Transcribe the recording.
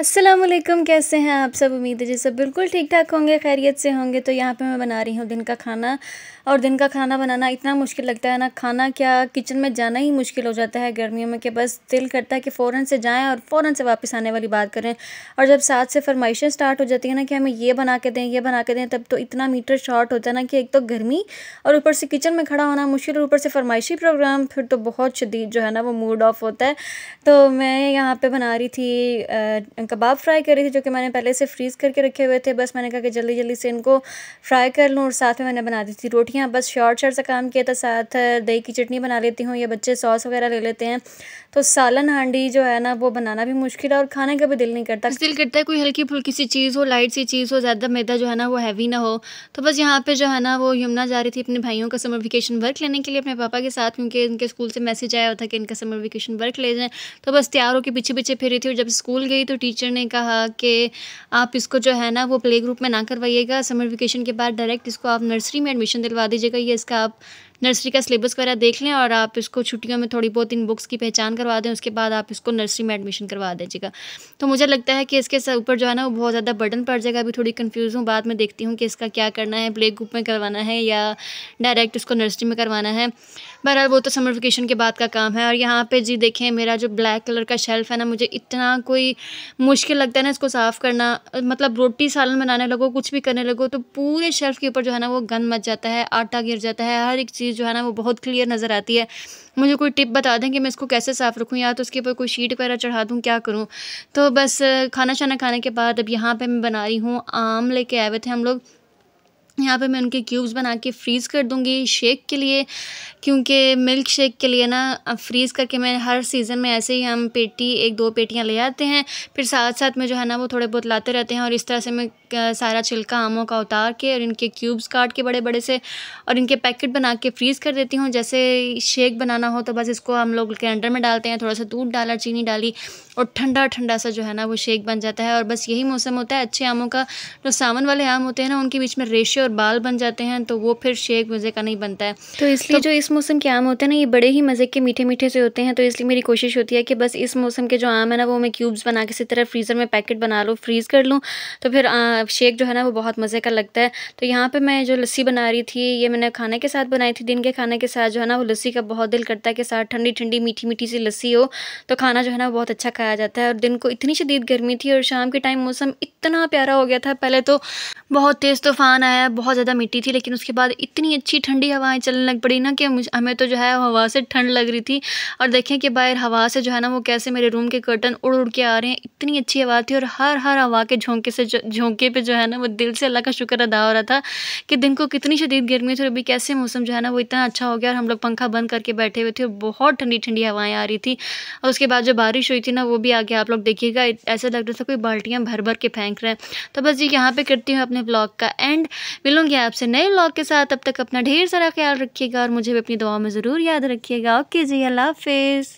असलम कैसे हैं आप सब उम्मीद है जी सब बिल्कुल ठीक ठाक होंगे खैरियत से होंगे तो यहाँ पे मैं बना रही हूँ दिन का खाना और दिन का खाना बनाना इतना मुश्किल लगता है ना खाना क्या किचन में जाना ही मुश्किल हो जाता है गर्मियों में कि बस दिल करता है कि फ़ौरन से जाएं और फ़ौरन से वापस आने वाली बात करें और जब साथ से फरमाइशें स्टार्ट हो जाती है ना कि हमें ये बना के दें ये बना के दें तब तो इतना मीटर शॉर्ट होता है ना कि एक तो गर्मी और ऊपर से किचन में खड़ा होना मुश्किल और ऊपर से फरमाइशी प्रोग्राम फिर तो बहुत शदीद जो है ना वो मूड ऑफ़ होता है तो मैं यहाँ पर बना रही थी कबाब फ्राई करी थी जो कि मैंने पहले से फ्रीज़ करके रखे हुए थे बस मैंने कहा कि जल्दी जल्दी से इनको फ्राई कर लूँ और साथ में मैंने बना दी थी रोटियाँ बस शॉर्ट शॉर्ट सा काम किया था साथ दही की चटनी बना लेती हूँ या बच्चे सॉस वगैरह ले लेते हैं तो सालन हांडी जो है ना वो बनाना भी मुश्किल है और खाने का भी दिल नहीं करता दिल करता है कोई हल्की फुल्की सी चीज़ हो लाइट सी चीज़ हो ज़्यादा मैदा जो है ना वो हैवी ना हो तो बस यहाँ पर जो है ना वो यमुना जा रही थी अपने भाइयों का समर वेकेशन वर्क लेने के लिए अपने पापा के साथ क्योंकि इनके स्कूल से मैसेज आया हुआ था कि इनका समर वेकेशन वर्क ले जाएँ तो बस तैयार के पीछे पीछे फिर रही थी और जब स्कूल गई तो टीचर टीचर ने कहा कि आप इसको जो है ना वो प्ले ग्रुप में ना करवाइएगा समर वेकेशन के बाद डायरेक्ट इसको आप नर्सरी में एडमिशन दिलवा दीजिएगा ये इसका आप नर्सरी का सिलेबस वगैरह देख लें और आप इसको छुट्टियों में थोड़ी बहुत इन बुक्स की पहचान करवा दें उसके बाद आप इसको नर्सरी में एडमिशन करवा दीजिएगा तो मुझे लगता है कि इसके ऊपर जो है ना वो बहुत ज़्यादा बर्डन पड़ जाएगा अभी थोड़ी कन्फ्यूज़ हूँ बाद में देखती हूँ कि इसका क्या करना है प्ले ग्रुप में करवाना है या डायरेक्ट उसको नर्सरी में करवाना है बहरहाल वो तो समर वेकेशन के बाद का काम है और यहाँ पर जी देखें मेरा जो ब्लैक कलर का शेल्फ़ है ना मुझे इतना कोई मुश्किल लगता है ना इसको साफ़ करना मतलब रोटी सालन बनाने लगो कुछ भी करने लगो तो पूरे शेल्फ़ के ऊपर जो है ना वो गंद मच जाता है आटा गिर जाता है हर एक चीज़ चीज़ जो है ना वो बहुत क्लियर नज़र आती है मुझे कोई टिप बता दें कि मैं इसको कैसे साफ़ रखूँ या तो उसके ऊपर कोई शीट वगैरह चढ़ा दूँ क्या करूँ तो बस खाना शाना खाने के बाद अब यहाँ पर मैं बना रही हूँ आम लेके आए हुए थे हम लोग यहाँ पे मैं उनके क्यूब्स बना के फ्रीज़ कर दूँगी शेक के लिए क्योंकि मिल्क शेक के लिए ना फ्रीज़ करके मैं हर सीज़न में ऐसे ही हम पेटी एक दो पेटियाँ ले आते हैं फिर साथ साथ में जो है ना वो थोड़े बहुत लाते रहते हैं और इस तरह से मैं सारा छिलका आमों का उतार के और इनके क्यूब्स काट के बड़े बड़े से और इनके पैकेट बना के फ्रीज़ कर देती हूँ जैसे शेक बनाना हो तो बस इसको हम लोग ग्राइंडर में डालते हैं थोड़ा सा दूध डाला चीनी डाली और ठंडा ठंडा सा जो है ना वो शेक बन जाता है और बस यही मौसम होता है अच्छे आमों का जो सावन वाले आम होते हैं ना उनके बीच में रेशे और बाल बन जाते हैं तो वो फिर शेक मज़े का नहीं बनता है तो इसलिए तो जो इस मौसम के आम होते हैं ना ये बड़े ही मज़े के मीठे मीठे से होते हैं तो इसलिए मेरी कोशिश होती है कि बस इस मौसम के जो आम है ना वो मैं क्यूब्स बना के इसी तरह फ्रीज़र में पैकेट बना लूँ फ्रीज़ कर लूँ तो फिर शेक जो है ना वो बहुत मज़े का लगता है तो यहाँ पे मैं जो लस्सी बना रही थी ये मैंने खाने के साथ बनाई थी दिन के खाने के साथ जो है ना वो लस्सी का बहुत दिल करता है कि साथ ठंडी ठंडी मीठी मीठी सी लस्सी हो तो खाना जो है ना बहुत अच्छा खाया जाता है और दिन को इतनी शदीद गर्मी थी और शाम के टाइम मौसम इतना प्यारा हो गया था पहले तो बहुत तेज़ तूफ़ान आया बहुत ज़्यादा मिट्टी थी लेकिन उसके बाद इतनी अच्छी ठंडी हवाएं चलने लग पड़ी ना कि हमें तो जो है हवा से ठंड लग रही थी और देखें कि बाहर हवा से जो है ना वो कैसे मेरे रूम के कर्टन उड़ उड़ के आ रहे हैं इतनी अच्छी हवा थी और हर हर हवा के झोंके से झोंके मौके पे जो है ना वो दिल से अल्लाह का शुक्र अदा हो रहा था कि दिन को कितनी शदीद गर्मी थी और अभी कैसे मौसम जो है ना वो इतना अच्छा हो गया और हम लोग पंखा बंद करके बैठे हुए थे और बहुत ठंडी ठंडी हवाएं आ रही थी और उसके बाद जो बारिश हुई थी ना वो भी आ गया आप लोग देखिएगा ऐसा लग रहा था कोई बाल्टियाँ भर भर के फेंक रहे हैं तो बस ये यहाँ पर करती हूँ अपने ब्लॉग का एंड मिलूँगी आपसे नए ब्लॉग के साथ अब तक अपना ढेर सारा ख्याल रखिएगा और मुझे भी अपनी दुआ में ज़रूर याद रखिएगा ओके जी अल्लाह हाफिज़